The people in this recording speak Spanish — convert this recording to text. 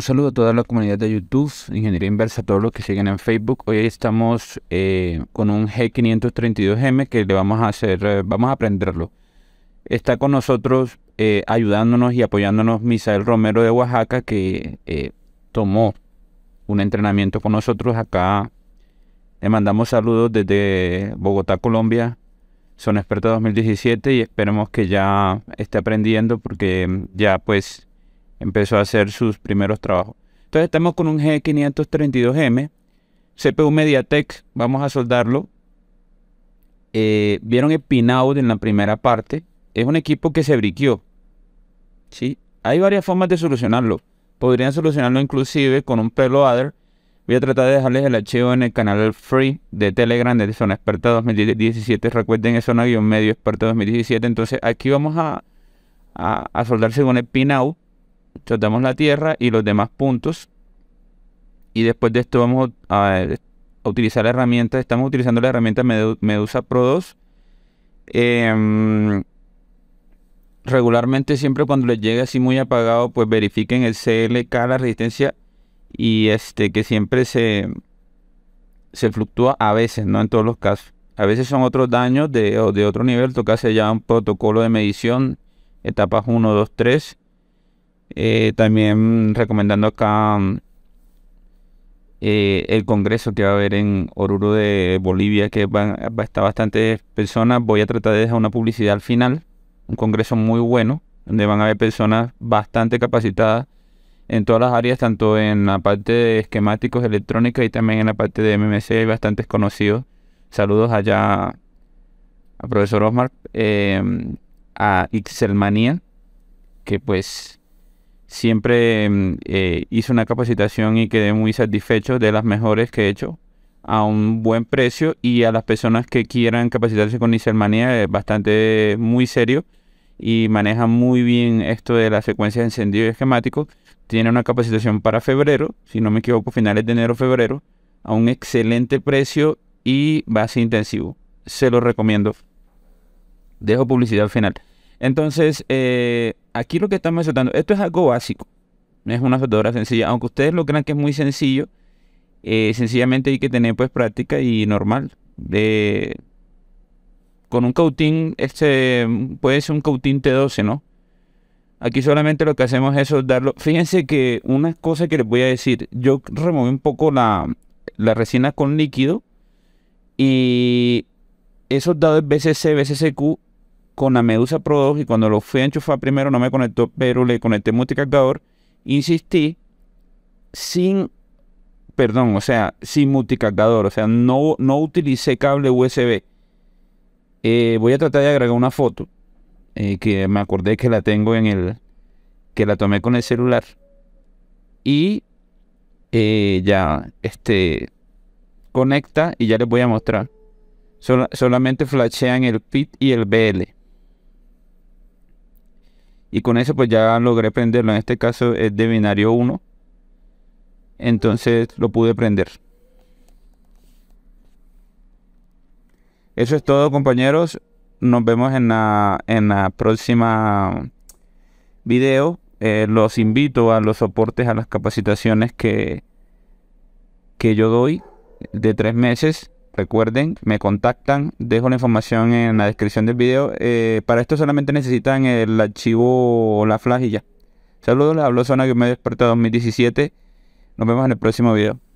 Un saludo a toda la comunidad de YouTube, Ingeniería Inversa, a todos los que siguen en Facebook. Hoy estamos eh, con un G532M que le vamos a hacer, eh, vamos a aprenderlo. Está con nosotros eh, ayudándonos y apoyándonos Misael Romero de Oaxaca que tomó un entrenamiento con nosotros acá. Le mandamos saludos desde Bogotá, Colombia. Son expertos 2017 y esperemos que ya esté aprendiendo porque mm, ya pues empezó a hacer sus primeros trabajos. Entonces estamos con un G532M, CPU Mediatek, vamos a soldarlo. Eh, vieron el pinout en la primera parte. Es un equipo que se briqueó. ¿sí? Hay varias formas de solucionarlo. Podrían solucionarlo inclusive con un pelo adder. Voy a tratar de dejarles el archivo en el canal free de Telegram de Zona Experta 2017. Recuerden, es Zona Medio Experta 2017. Entonces aquí vamos a, a, a soldar según el pinout tratamos la tierra y los demás puntos. Y después de esto vamos a, utilizar la herramienta, estamos utilizando la herramienta Medusa Pro 2. Em, regularmente siempre cuando les llegue así muy apagado, pues verifiquen el CLK, la resistencia, y este que siempre se, se fluctúa a veces, no en todos los casos. A veces son otros daños de, otro nivel, toca ya ya un protocolo de medición, etapas 1, 2, 3. Eh, también recomendando acá mm, eh, el congreso que va a haber en Oruro de Bolivia, que va, a estar bastantes personas. Voy a tratar de dejar una publicidad al final. Un congreso muy bueno, donde van a haber personas bastante capacitadas en todas las áreas, tanto en la parte de esquemáticos, electrónica y también en la parte de MMC. Hay bastantes conocidos. Saludos allá a profesor Osmar, eh, a Ixelmanía, que pues siempre mm, eh, hice una capacitación y quedé muy satisfecho de las mejores que he hecho a un buen precio y a las personas que quieran capacitarse con Iselmania es bastante muy serio y maneja muy bien esto de la secuencias de encendido y esquemático. Tiene una capacitación para febrero, si no me equivoco, finales de enero, febrero, a un excelente precio y base intensivo. Se lo recomiendo. Dejo publicidad al final. Entonces, eh, aquí lo que estamos soltando, esto es algo básico. Es una soldadora sencilla. Aunque ustedes lo crean que es muy sencillo, eh, sencillamente hay que tener pues práctica y normal. De, con un cautín, este puede ser un cautín T12, ¿no? Aquí solamente lo que hacemos es soldarlo. Fíjense que una cosa que les voy a decir, yo removí un poco la, la resina con líquido y esos soldado el BCC, BCCQ con la Medusa Pro 2 y cuando lo fui a enchufar primero no me conectó, pero le conecté multicargador. Insistí sin, perdón, o sea, sin multicargador, o sea, no, no utilicé cable USB. Eh, voy a tratar de agregar una foto eh, que me acordé que la tengo en el, que la tomé con el celular. Y eh, ya, este, conecta y ya les voy a mostrar. solamente flashean el PIT y el BL y con eso pues ya logré prenderlo. En este caso es de binario 1. Entonces lo pude prender. Eso es todo compañeros. Nos vemos en la, en la próxima video. Eh, los invito a los soportes, a las capacitaciones que, que yo doy de tres meses. Recuerden, me contactan, dejo la información en la descripción del video. Eh, para esto solamente necesitan el archivo o la flash y ya. Saludos, les hablo Zona que me despertó 2017. Nos vemos en el próximo video.